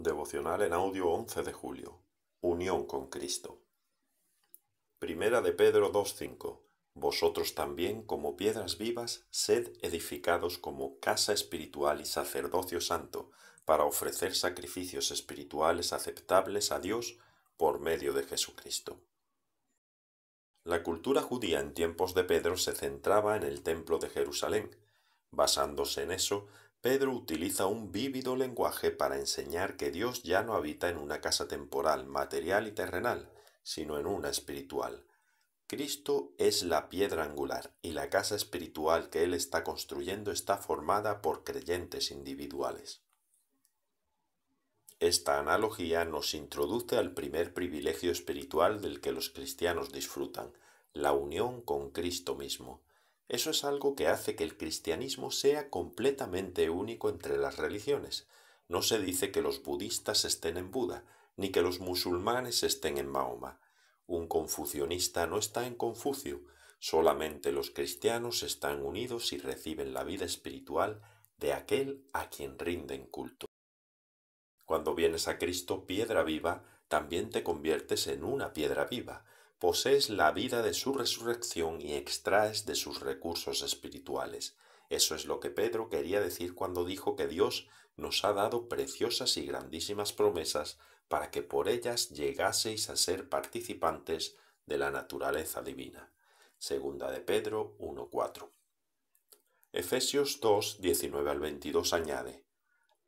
Devocional en audio 11 de julio. Unión con Cristo. Primera de Pedro 2.5. Vosotros también, como piedras vivas, sed edificados como casa espiritual y sacerdocio santo, para ofrecer sacrificios espirituales aceptables a Dios por medio de Jesucristo. La cultura judía en tiempos de Pedro se centraba en el templo de Jerusalén. Basándose en eso, Pedro utiliza un vívido lenguaje para enseñar que Dios ya no habita en una casa temporal, material y terrenal, sino en una espiritual. Cristo es la piedra angular y la casa espiritual que Él está construyendo está formada por creyentes individuales. Esta analogía nos introduce al primer privilegio espiritual del que los cristianos disfrutan, la unión con Cristo mismo. Eso es algo que hace que el cristianismo sea completamente único entre las religiones. No se dice que los budistas estén en Buda, ni que los musulmanes estén en Mahoma. Un confucionista no está en Confucio, solamente los cristianos están unidos y reciben la vida espiritual de aquel a quien rinden culto. Cuando vienes a Cristo piedra viva, también te conviertes en una piedra viva, posees la vida de su resurrección y extraes de sus recursos espirituales. Eso es lo que Pedro quería decir cuando dijo que Dios nos ha dado preciosas y grandísimas promesas para que por ellas llegaseis a ser participantes de la naturaleza divina. Segunda de Pedro 1.4. Efesios 219 al 22 añade,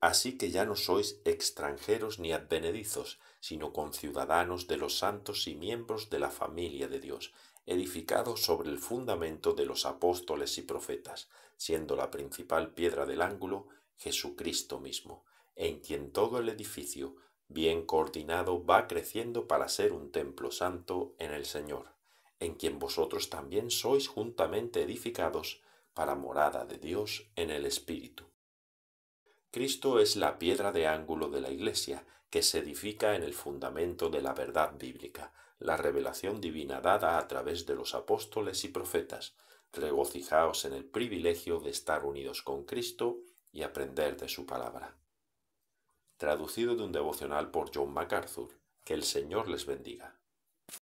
Así que ya no sois extranjeros ni advenedizos, sino conciudadanos de los santos y miembros de la familia de Dios, edificados sobre el fundamento de los apóstoles y profetas, siendo la principal piedra del ángulo Jesucristo mismo, en quien todo el edificio, bien coordinado, va creciendo para ser un templo santo en el Señor, en quien vosotros también sois juntamente edificados para morada de Dios en el Espíritu Cristo es la piedra de ángulo de la Iglesia, que se edifica en el fundamento de la verdad bíblica, la revelación divina dada a través de los apóstoles y profetas. Regocijaos en el privilegio de estar unidos con Cristo y aprender de su palabra. Traducido de un devocional por John MacArthur. Que el Señor les bendiga.